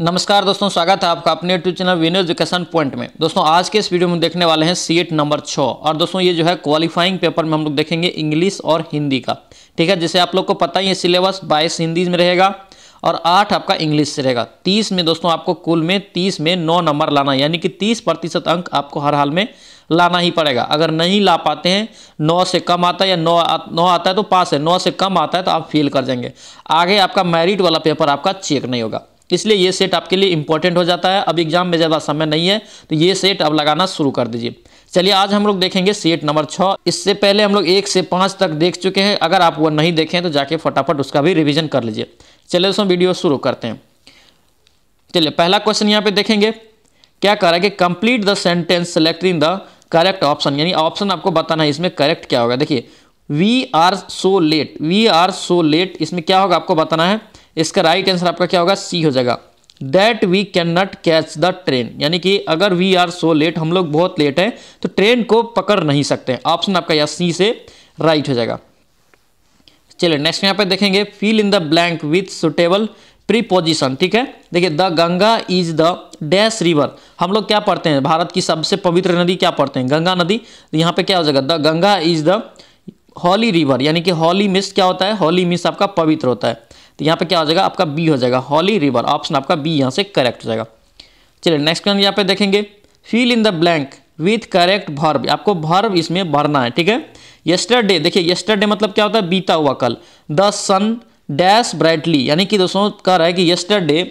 नमस्कार दोस्तों स्वागत है आपका अपने YouTube channel Vino education point में दोस्तों आज के इस वीडियो में देखने वाले हैं सीएट नंबर छः और दोस्तों ये जो है क्वालिफाइंग पेपर में हम लोग देखेंगे इंग्लिश और हिंदी का ठीक है जिसे आप लोग को पता ही है सिलेबस बाईस हिंदी में रहेगा और आठ आपका इंग्लिश से रहेगा तीस में दोस्तों आपको कुल में तीस में नौ नंबर लाना यानी कि तीस प्रतिशत अंक आपको हर हाल में लाना ही पड़ेगा अगर नहीं ला पाते हैं नौ से कम आता है या नौ नौ आता है तो पास है नौ से कम आता है तो आप फेल कर जाएंगे आगे आपका मेरिट वाला पेपर आपका चेक नहीं होगा इसलिए ये सेट आपके लिए इंपॉर्टेंट हो जाता है अब एग्जाम में ज़्यादा समय नहीं है तो ये सेट अब लगाना शुरू कर दीजिए चलिए आज हम लोग देखेंगे सेट नंबर छः इससे पहले हम लोग एक से पाँच तक देख चुके हैं अगर आप वो नहीं देखें तो जाके फटाफट उसका भी रिविजन कर लीजिए चलिए दोस्तों वीडियो शुरू करते हैं चलिए पहला क्वेश्चन यहाँ पे देखेंगे क्या कह रहा है कि complete the sentence in the correct option यानी ऑप्शन आपको बताना है इसमें करेक्ट क्या होगा देखिए we are so late we are so late इसमें क्या होगा आपको बताना है इसका राइट आंसर आपका क्या होगा सी हो जाएगा that we can not catch the train यानी कि अगर वी आर सो लेट हम लोग बहुत लेट हैं तो ट्रेन को पकड़ नहीं सकते ऑप्शन आपका यहाँ सी से राइट हो जाएगा चलिए नेक्स्ट यहाँ पे देखेंगे fill in the blank with suitable preposition ठीक है देखिए the Ganga is the dash river हम लोग क्या पढ़ते हैं भारत की सबसे पवित्र नदी क्या पढ़ते हैं गंगा नदी तो यहाँ पे क्या हो जाएगा the Ganga is the holy river यानी कि हॉली मिस क्या होता है हॉली मिस आपका पवित्र होता है तो यहाँ पे क्या हो जाएगा आपका बी हो जाएगा हॉली रिवर ऑप्शन आपका बी यहाँ से करेक्ट हो जाएगा चलिए नेक्स्ट क्वेश्चन यहाँ पे देखेंगे fill in the blank with correct verb आपको भर्व इसमें भरना है ठीक है येस्टरडे देखिए येस्टरडे मतलब क्या होता है बीता हुआ कल द सन डैश ब्राइटली यानी कि दोस्तों कह रहा है कि येस्टरडे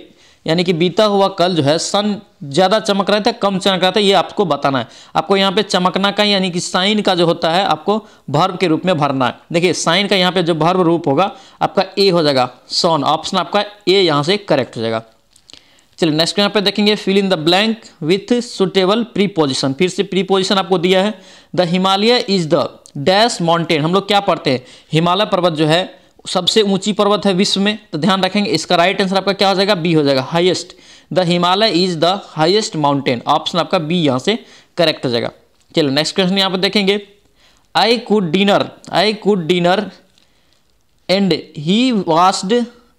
यानी कि बीता हुआ कल जो है सन ज़्यादा चमक रहे थे कम चमक रहे थे ये आपको बताना है आपको यहाँ पे चमकना का यानी कि साइन का जो होता है आपको भर्व के रूप में भरना है देखिए साइन का यहाँ पे जो भर्व रूप होगा आपका ए हो जाएगा सोन ऑप्शन आपका ए यहाँ से करेक्ट हो जाएगा चलिए नेक्स्ट यहाँ पे देखेंगे fill in the blank with suitable preposition फिर से प्रीपोजिशन आपको दिया है the Himalaya is the dash mountain हम लोग क्या पढ़ते हैं हिमालय पर्वत जो है सबसे ऊंची पर्वत है विश्व में तो ध्यान रखेंगे इसका राइट आंसर आपका क्या हो जाएगा बी हो जाएगा highest the Himalaya is the highest mountain option आपका बी यहाँ से करेक्ट हो जाएगा चलो नेक्स्ट क्वेश्चन यहाँ पर देखेंगे I cooked dinner I cooked dinner and he washed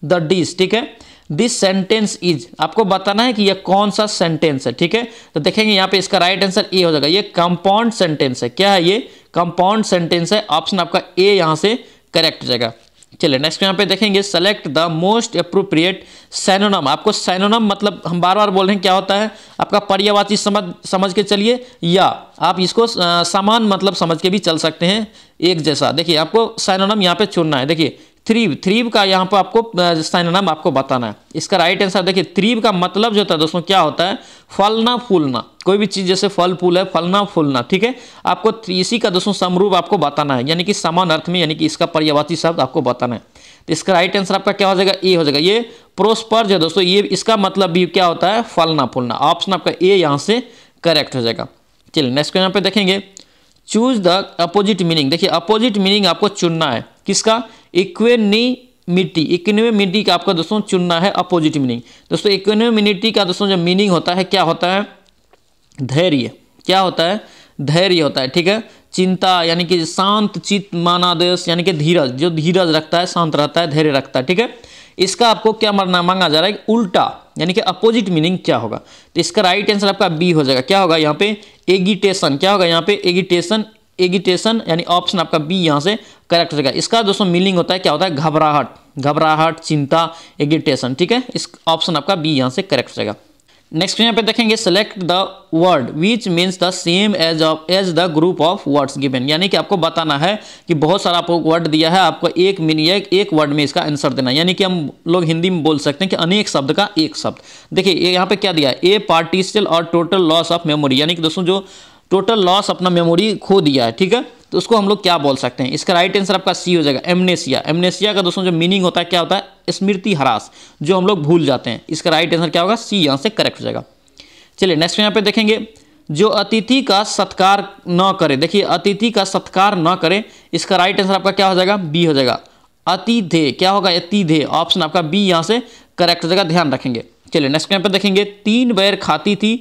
the dish ठीक है दिस सेंटेंस इज आपको बताना है कि यह कौन सा सेंटेंस है ठीक है तो देखेंगे यहाँ पे इसका राइट आंसर ए हो जाएगा ये कंपाउंड सेंटेंस है क्या है ये कंपाउंड सेंटेंस है ऑप्शन आपका ए यहाँ से करेक्ट हो जाएगा चलिए नेक्स्ट यहाँ पे देखेंगे select the most appropriate synonym आपको सैनोनम मतलब हम बार बार बोल रहे हैं क्या होता है आपका पर्यावाची समझ समझ के चलिए या आप इसको समान मतलब समझ के भी चल सकते हैं एक जैसा देखिए आपको सैनोनम यहाँ पे चुनना है देखिए थ्रीब थ्रीब का यहाँ पर आपको नाम आपको बताना है इसका राइट आंसर देखिए थ्रीब का मतलब जो होता है दोस्तों क्या होता है फलना फूलना कोई भी चीज़ जैसे फल फूल है फलना फूलना ठीक है आपको इसी का दोस्तों समरूप आपको बताना है यानी कि समान अर्थ में यानी कि इसका पर्यावाची शब्द आपको बताना है तो इसका राइट आंसर आपका क्या हो जाएगा ए हो जाएगा ये प्रोस्पर जो है दोस्तों ये इसका मतलब भी क्या होता है फलना फूलना ऑप्शन आपका ए यहाँ से करेक्ट हो जाएगा चलिए नेक्स्ट यहाँ पे देखेंगे चूज द अपोजिट मीनिंग देखिए अपोजिट मीनिंग आपको चुनना है किसका इक्वेनिमिटी इक्वेनिमिटी का आपका दोस्तों चुनना है अपोजिट मीनिंग दोस्तों इक्वेनिमिटी का दोस्तों जो मीनिंग होता है क्या होता है धैर्य क्या होता है धैर्य होता है ठीक है चिंता यानी कि शांत चित्त मानादेश यानी कि धीरज जो धीरज रखता है शांत रहता है धैर्य रखता है ठीक है इसका आपको क्या मरना मांगा जा रहा है उल्टा यानी कि अपोजिट मीनिंग क्या होगा तो इसका राइट आंसर आपका बी हो जाएगा क्या होगा यहाँ पे एगिटेशन क्या होगा यहाँ पे एगिटेशन एगिटेशन यानी ऑप्शन आपका बी यहाँ से करेक्ट हो जाएगा इसका दोस्तों मीनिंग होता है क्या होता है घबराहट घबराहट चिंता एगिटेशन ठीक है इस ऑप्शन आपका बी यहाँ से करेक्ट हो जाएगा नेक्स्ट यहाँ पे देखेंगे select the word which means the same as of as the group of words given यानी कि आपको बताना है कि बहुत सारा आपको वर्ड दिया है आपको एक मीनिंग एक, एक वर्ड में इसका आंसर देना यानी कि हम लोग हिंदी में बोल सकते हैं कि अनेक शब्द का एक शब्द देखिए यहाँ पे क्या दिया है ए पार्टिशियल और टोटल लॉस ऑफ मेमोरी यानी कि दोस्तों जो टोटल लॉस अपना मेमोरी खो दिया है ठीक है तो उसको हम लोग क्या बोल सकते हैं इसका राइट आंसर आपका सी हो जाएगा एमनेसिया एमनेसिया का दोस्तों जो मीनिंग होता है क्या होता है स्मृति हरास जो हम लोग भूल जाते हैं इसका राइट आंसर क्या होगा सी यहाँ से करेक्ट हो जाएगा चलिए नेक्स्ट यहाँ पे देखेंगे जो अतिथि का सत्कार न करे देखिए अतिथि का सत्कार न करे इसका राइट आंसर आपका क्या हो जाएगा बी हो जाएगा अतिधे क्या होगा अतिधे ऑप्शन आपका बी यहाँ से करेक्ट हो जाएगा ध्यान रखेंगे चलिए नेक्स्ट यहाँ पे देखेंगे तीन बैर खाती थी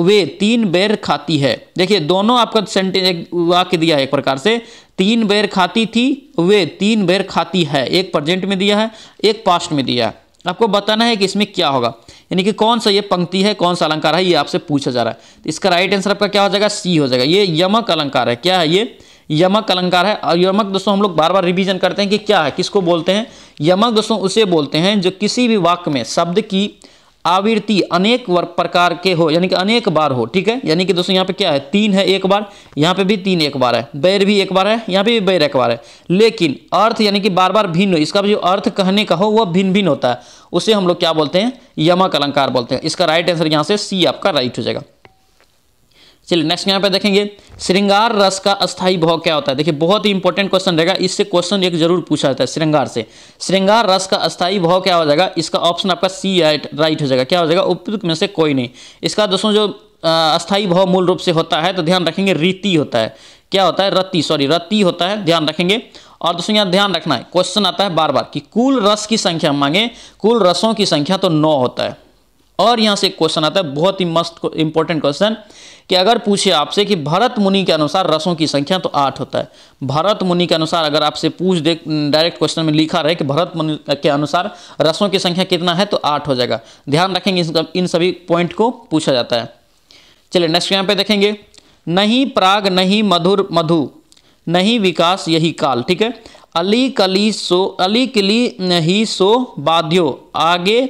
वे तीन बेर खाती है देखिए दोनों आपका सेंटेंस एक वाक्य दिया है एक प्रकार से तीन बेर खाती थी वे तीन बेर खाती है एक प्रजेंट में दिया है एक पास्ट में दिया है आपको बताना है कि इसमें क्या होगा यानी कि कौन सा ये पंक्ति है कौन सा अलंकार है ये आपसे पूछा जा रहा है इसका राइट आंसर आपका क्या हो जाएगा सी हो जाएगा ये यमक अलंकार है क्या है ये यमक अलंकार है और यमक दोस्तों हम लोग बार बार रिवीजन करते हैं कि क्या है किसको बोलते हैं यमक दोस्तों उसे बोलते हैं जो किसी भी वाक्य में शब्द की आवृत्ति अनेक प्रकार के हो यानी कि अनेक बार हो ठीक है यानी कि दोस्तों यहाँ पे क्या है तीन है एक बार यहाँ पे भी तीन एक बार है बैर भी एक बार है यहाँ पे भी बैर एक बार है लेकिन अर्थ यानी कि बार बार भिन्न हो इसका जो अर्थ कहने का हो वह भिन्न भिन्न होता है उसे हम लोग क्या बोलते हैं यमक अलंकार बोलते हैं इसका राइट आंसर यहाँ से सी आपका राइट हो जाएगा चलिए नेक्स्ट यहाँ पे देखेंगे श्रृंगार रस का अस्थाई भाव क्या होता है देखिए बहुत ही इंपॉर्टेंट क्वेश्चन रहेगा इससे क्वेश्चन एक जरूर पूछा जाता है श्रृंगार से श्रृंगार रस का अस्थाई भाव क्या हो जाएगा इसका ऑप्शन आपका सी राइट राइट हो जाएगा क्या हो जाएगा उपयुक्त में से कोई नहीं इसका दोस्तों जो अस्थाई भाव मूल रूप से होता है तो ध्यान रखेंगे रीति होता है क्या होता है रत्ती सॉरी रत्ती होता है ध्यान रखेंगे और दोस्तों यहाँ ध्यान रखना है क्वेश्चन आता है बार बार कि कुल रस की संख्या मांगे कुल रसों की संख्या तो नौ होता है और यहाँ से क्वेश्चन आता है बहुत ही मस्त इंपॉर्टेंट क्वेश्चन कि अगर पूछे आपसे कि भरत मुनि के अनुसार रसों की संख्या तो आठ होता है भरत मुनि के अनुसार अगर आपसे पूछ दे डायरेक्ट क्वेश्चन में लिखा रहे कि भरत मुनि के अनुसार रसों की संख्या कितना है तो आठ हो जाएगा ध्यान रखेंगे इन सभी पॉइंट को पूछा जाता है चलिए नेक्स्ट यहाँ पे देखेंगे नहीं प्राग नहीं मधुर मधु नहीं विकास यही काल ठीक है अली कली सो अली किली ही सो बाध्यो आगे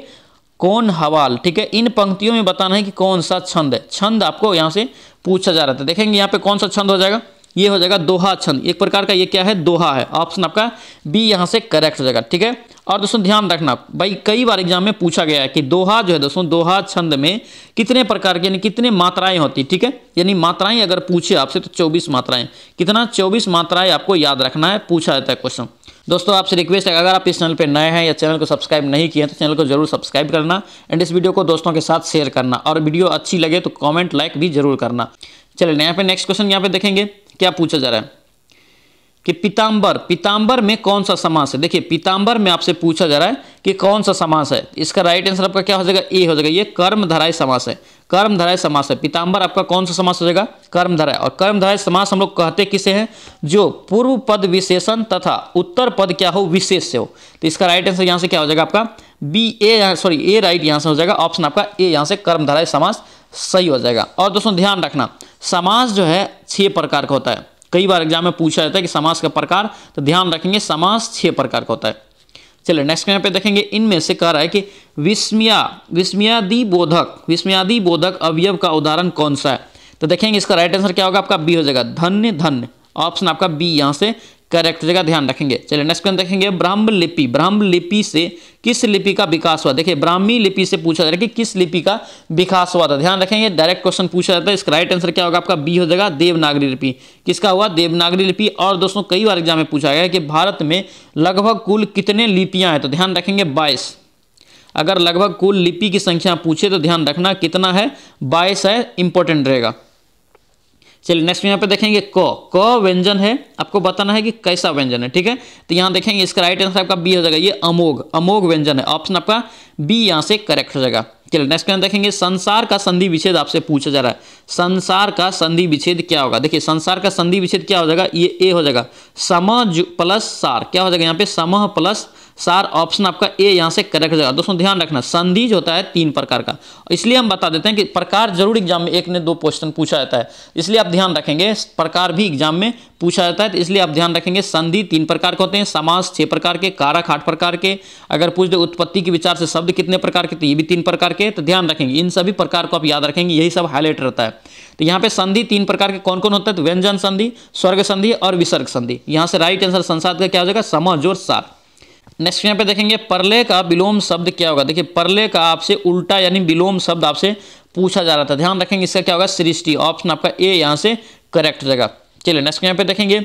कौन हवाल ठीक है इन पंक्तियों में बताना है कि कौन सा छंद है छंद आपको यहाँ से पूछा जा रहा था देखेंगे यहाँ पे कौन सा छंद हो जाएगा ये हो जाएगा दोहा छंद एक प्रकार का ये क्या है दोहा है ऑप्शन आपका बी यहाँ से करेक्ट हो जाएगा ठीक है और दोस्तों ध्यान रखना भाई कई बार एग्जाम में पूछा गया है कि दोहा जो है दोस्तों दोहा छंद में कितने प्रकार के यानी कितने मात्राएं होती ठीक है यानी मात्राएं अगर पूछे आपसे तो 24 मात्राएं कितना 24 मात्राएं आपको याद रखना है पूछा जाता है क्वेश्चन दोस्तों आपसे रिक्वेस्ट है अगर आप इस चैनल पर नए हैं या चैनल को सब्सक्राइब नहीं किए तो चैनल को जरूर सब्सक्राइब करना एंड इस वीडियो को दोस्तों के साथ शेयर करना और वीडियो अच्छी लगे तो कॉमेंट लाइक भी जरूर करना चलिए यहाँ पे नेक्स्ट क्वेश्चन यहाँ पे देखेंगे क्या पूछा जा रहा है कि पीताम्बर पीताम्बर में कौन सा समास है देखिए पीताम्बर में आपसे पूछा जा रहा है कि कौन सा समास है इसका राइट आंसर आपका क्या हो जाएगा ए हो जाएगा ये कर्मधाराय समास है कर्मधाराय समास है पीताम्बर आपका कौन सा समास हो जाएगा धराय और कर्मधाराय समास हम लोग कहते किसे हैं जो पूर्व पद विशेषण तथा उत्तर पद क्या हो विशेष से हो तो इसका राइट आंसर यहाँ से क्या हो जाएगा आपका B A sorry A right यहाँ से हो जाएगा ऑप्शन आपका ए यहाँ से कर्मधाराय समास सही हो जाएगा और दोस्तों ध्यान रखना समास जो है छह प्रकार का होता है कई बार एग्जाम में पूछा जाता है कि समास का प्रकार तो ध्यान रखेंगे समास छह प्रकार का होता है चलिए नेक्स्ट यहाँ पे देखेंगे इनमें से कह रहा है कि विस्मिया विस्मयादि बोधक विस्मयादि बोधक अवयव का उदाहरण कौन सा है तो देखेंगे इसका राइट आंसर क्या होगा आपका बी हो जाएगा धन्य धन्य ऑप्शन आपका बी यहाँ से करेक्ट जगह ध्यान रखेंगे चलिए नेक्स्ट क्वेश्चन देखेंगे ब्राह्म लिपि ब्राह्म लिपि से किस लिपि का विकास हुआ देखिए ब्राह्मी लिपि से पूछा जा रहा है कि किस लिपि का विकास हुआ था ध्यान रखेंगे डायरेक्ट क्वेश्चन पूछा जाता है इसका राइट आंसर क्या होगा आपका बी हो जाएगा देवनागरी लिपि किसका हुआ देवनागरी लिपि और दोस्तों कई बार एग्जाम में पूछा गया कि भारत में लगभग कुल कितने लिपियां हैं तो ध्यान रखेंगे बाईस अगर लगभग कुल लिपि की संख्या पूछे तो ध्यान रखना कितना है बाईस है इंपॉर्टेंट रहेगा चलिए नेक्स्ट यहाँ पे देखेंगे क क व्यंजन है आपको बताना है कि कैसा व्यंजन है ठीक है तो यहाँ देखेंगे इसका राइट आंसर आपका बी हो जाएगा ये अमोघ अमोघ व्यंजन है ऑप्शन आपका बी यहाँ से करेक्ट हो जाएगा चलिए नेक्स्ट क्वेश्चन देखेंगे संसार का संधि विच्छेद आपसे पूछा जा रहा है संसार का संधि विच्छेद क्या होगा देखिए संसार का संधि विच्छेद क्या हो जाएगा ये ए हो जाएगा सम प्लस सार क्या हो जाएगा यहाँ पे सम प्लस सार ऑप्शन आपका ए यहाँ से करेक्ट जाएगा दोस्तों ध्यान रखना संधि जो होता है तीन प्रकार का इसलिए हम बता देते हैं कि प्रकार जरूर एग्जाम में एक ने दो क्वेश्चन पूछा जाता है इसलिए आप ध्यान रखेंगे प्रकार भी एग्जाम में पूछा जाता है तो इसलिए आप ध्यान रखेंगे संधि तीन प्रकार के होते हैं समास छः प्रकार के कारक आठ प्रकार के अगर पूछ दे उत्पत्ति के विचार से शब्द कितने प्रकार के तो ये भी तीन प्रकार के तो ध्यान रखेंगे इन सभी प्रकार को आप याद रखेंगे यही सब हाईलाइट रहता है तो यहाँ पे संधि तीन प्रकार के कौन कौन होता है तो व्यंजन संधि स्वर्ग संधि और विसर्ग संधि यहाँ से राइट आंसर संसाद का क्या हो जाएगा समाज और सार नेक्स्ट यहाँ पे देखेंगे परले का विलोम शब्द क्या होगा देखिए परले का आपसे उल्टा यानी विलोम शब्द आपसे पूछा जा रहा था ध्यान रखेंगे इसका क्या होगा सृष्टि ऑप्शन आपका ए यहाँ से करेक्ट रहेगा चलिए नेक्स्ट यहाँ पे देखेंगे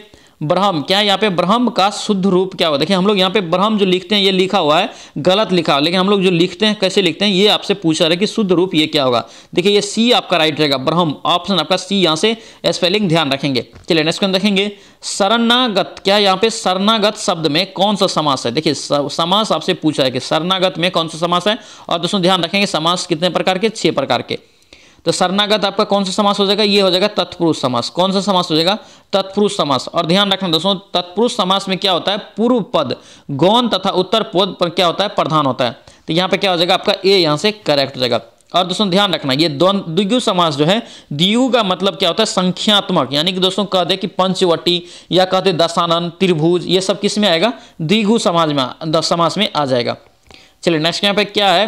ब्रह्म क्या है यहाँ पे ब्रह्म का शुद्ध रूप क्या हुआ देखिए हम लोग यहाँ पे ब्रह्म जो लिखते हैं ये लिखा हुआ है गलत लिखा हुआ लेकिन हम लोग जो लिखते हैं कैसे लिखते हैं ये आपसे पूछा रहा है कि शुद्ध रूप ये क्या होगा देखिए ये सी आपका राइट रहेगा ब्रह्म ऑप्शन आपका सी यहाँ से स्पेलिंग ध्यान रखेंगे चलिए नेक्स्ट क्वेश्चन देखेंगे शरणागत क्या यहाँ पे शरणागत शब्द में कौन सा समास है देखिए समास आपसे पूछा है कि शरणागत में कौन सा समास है और दोस्तों ध्यान रखेंगे समास कितने प्रकार के छह प्रकार के तो शरणागत आपका कौन सा समास हो जाएगा ये हो जाएगा तत्पुरुष समास कौन सा समास हो जाएगा तत्पुरुष समास और ध्यान रखना दोस्तों तत्पुरुष समास में क्या होता है पूर्व पद गौन तथा उत्तर पद पर क्या होता है प्रधान होता है तो यहाँ पे क्या हो जाएगा आपका ए यहाँ से करेक्ट हो जाएगा और दोस्तों ध्यान रखना ये द्विगु समास जो है दियु का मतलब क्या होता है संख्यात्मक यानी कि दोस्तों कह दे कि पंचवटी या कहते दशानन त्रिभुज ये सब किस में आएगा द्विगु समाज में समास में आ जाएगा चलिए नेक्स्ट यहाँ पे क्या है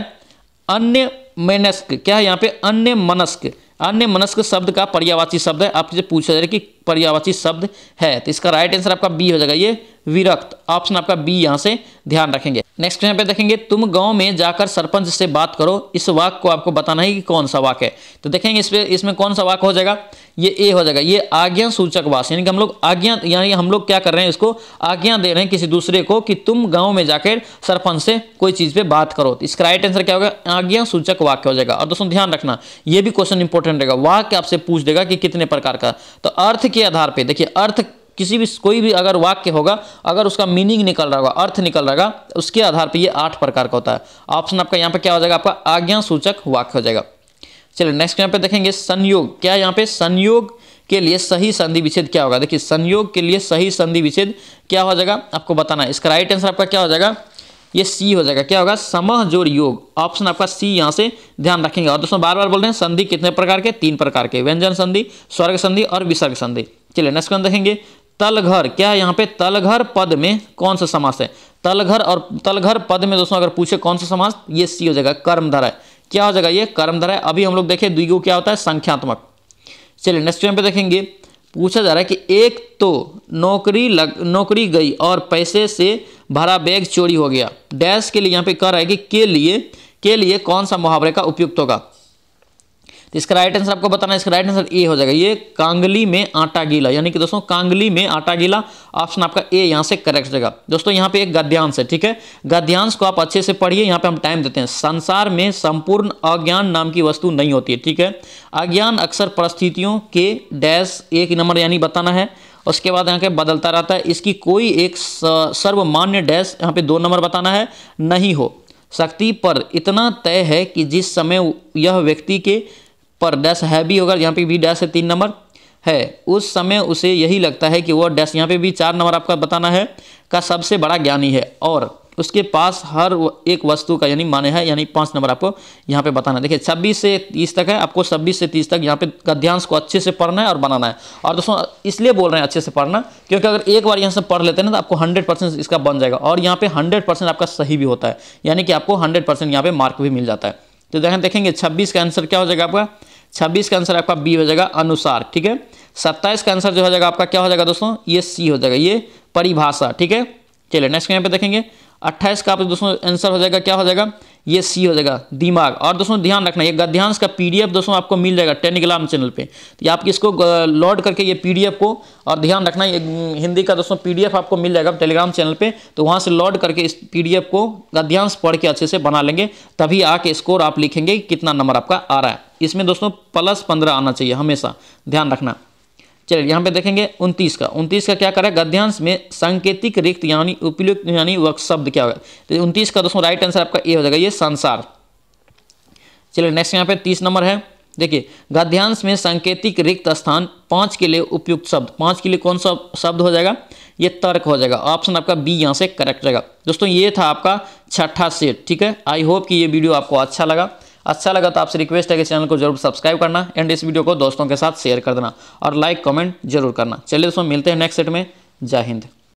अन्य मेनस्क क्या है यहाँ पे अन्य मनस्क अन्य मनस्क शब्द का पर्यावाची शब्द है आपसे पूछा जा रहा है कि पर्यावाची शब्द है तो इसका राइट आंसर आपका बी हो जाएगा ये विरक्त ऑप्शन आपका बी यहाँ से ध्यान रखेंगे नेक्स्ट क्वेश्चन पे देखेंगे तुम गांव में जाकर सरपंच से बात करो इस वाक को आपको बताना है कि कौन सा वाक है तो देखेंगे इस इसमें कौन सा वाक हो जाएगा ये ए हो जाएगा ये आज्ञा सूचक वास यानी कि हम लोग आज्ञा यानी हम लोग क्या कर रहे हैं इसको आज्ञा दे रहे हैं किसी दूसरे को कि तुम गाँव में जाकर सरपंच से कोई चीज़ पर बात करो तो इसका राइट आंसर क्या होगा आज्ञा सूचक वाक्य हो जाएगा और दोस्तों ध्यान रखना यह भी क्वेश्चन इंपॉर्टेंट रहेगा वाक्य आपसे पूछ देगा कि कितने प्रकार का तो अर्थ के आधार पर देखिए अर्थ किसी भी कोई भी अगर वाक्य होगा अगर उसका मीनिंग निकल रहा होगा अर्थ निकल रहेगा उसके आधार पर ये आठ प्रकार का होता है ऑप्शन आपका यहाँ पे क्या हो जाएगा आपका आज्ञा सूचक वाक्य हो जाएगा चलिए नेक्स्ट यहाँ पे देखेंगे संयोग क्या यहाँ पे संयोग के लिए सही संधि विच्छेद क्या होगा देखिए संयोग के लिए सही संधि विच्छेद क्या हो जाएगा आपको बताना है इसका राइट आंसर आपका क्या हो जाएगा ये सी हो जाएगा क्या होगा समह जोर योग ऑप्शन आपका सी यहाँ से ध्यान रखेंगे और दोस्तों बार बार बोल रहे हैं संधि कितने प्रकार के तीन प्रकार के व्यंजन संधि स्वर्ग संधि और विसर्ग संधि चलिए नेक्स्ट क्वेश्चन देखेंगे तलघर क्या है यहाँ पे तलघर पद में कौन सा समास है तलघर और तलघर पद में दोस्तों अगर पूछे कौन सा समास ये सी हो जाएगा कर्मधारा क्या हो जाएगा ये कर्मधारा है अभी हम लोग देखें द्विगु क्या होता है संख्यात्मक चलिए नेक्स्ट टाइम पे देखेंगे पूछा जा रहा है कि एक तो नौकरी लग नौकरी गई और पैसे से भरा बैग चोरी हो गया डैश के लिए यहाँ पे कर रहा है कि के लिए के लिए कौन सा मुहावरे का उपयुक्त होगा तो इसका राइट आंसर आपको बताना है इसका राइट आंसर ए हो जाएगा ये कांगली में आटा गीला यानी कि दोस्तों कांगली में आटा गीला ऑप्शन आपका ए यहाँ से करेक्ट हो जाएगा दोस्तों यहाँ पे एक गद्यांश है ठीक है गद्यांश को आप अच्छे से पढ़िए यहाँ पे हम टाइम देते हैं संसार में संपूर्ण अज्ञान नाम की वस्तु नहीं होती है ठीक है अज्ञान अक्सर परिस्थितियों के डैश एक नंबर यानी बताना है उसके बाद यहाँ के बदलता रहता है इसकी कोई एक सर्वमान्य डैश यहाँ पे दो नंबर बताना है नहीं हो शक्ति पर इतना तय है कि जिस समय यह व्यक्ति के पर डैश है भी होगा यहाँ पे भी डैश है तीन नंबर है उस समय उसे यही लगता है कि वह डैश यहाँ पे भी चार नंबर आपका बताना है का सबसे बड़ा ज्ञानी है और उसके पास हर एक वस्तु का यानी माने है यानी पाँच नंबर आपको यहाँ पे बताना है देखिए छब्बीस से तीस तक है आपको छब्बीस से तीस तक यहाँ पे गद्यांश को अच्छे से पढ़ना है और बनाना है और दोस्तों इसलिए बोल रहे हैं अच्छे से पढ़ना क्योंकि अगर एक बार यहाँ से पढ़ लेते हैं ना तो आपको हंड्रेड परसेंट इसका बन जाएगा और यहाँ पे हंड्रेड परसेंट आपका सही भी होता है यानी कि आपको हंड्रेड परसेंट यहाँ पे मार्क भी मिल जाता है तो देखें देखेंगे छब्बीस का आंसर क्या हो जाएगा आपका छब्बीस का आंसर आपका बी हो जाएगा अनुसार ठीक है सत्ताईस का आंसर जो हो जाएगा आपका क्या हो जाएगा दोस्तों ये सी हो जाएगा ये परिभाषा ठीक है चलिए नेक्स्ट यहाँ पे देखेंगे अट्ठाइस का आप दोस्तों आंसर हो जाएगा क्या हो जाएगा ये सी हो जाएगा दिमाग और दोस्तों ध्यान रखना ये गद्यांश का पीडीएफ दोस्तों आपको मिल जाएगा टेलीग्राम चैनल पे तो आप इसको लोड करके ये पीडीएफ को और ध्यान रखना ये हिंदी का दोस्तों पीडीएफ आपको मिल जाएगा टेलीग्राम चैनल पे तो वहाँ से लोड करके इस पीडीएफ को गद्यांश पढ़ के अच्छे से बना लेंगे तभी आके स्कोर आप लिखेंगे कितना नंबर आपका आ रहा है इसमें दोस्तों प्लस पंद्रह आना चाहिए हमेशा ध्यान रखना चलिए यहाँ पे देखेंगे उनतीस का उनतीस का क्या करेगा गद्यांश में सांकेतिक रिक्त यानी उपयुक्त यानी वक् शब्द क्या होगा तो उनतीस का दोस्तों राइट आंसर आपका ए हो जाएगा ये संसार चलिए नेक्स्ट यहाँ पे तीस नंबर है देखिए गद्यांश में सांकेतिक रिक्त स्थान पांच के लिए उपयुक्त शब्द पांच के लिए कौन सा शब्द हो जाएगा ये तर्क हो जाएगा ऑप्शन आपका बी यहाँ से करेक्ट रहेगा दोस्तों ये था आपका छठा सेट ठीक है आई होप कि ये वीडियो आपको अच्छा लगा अच्छा लगा तो आपसे रिक्वेस्ट है कि चैनल को जरूर सब्सक्राइब करना एंड इस वीडियो को दोस्तों के साथ शेयर कर देना और लाइक कमेंट जरूर करना चलिए दोस्तों मिलते हैं नेक्स्ट सेट में जय हिंद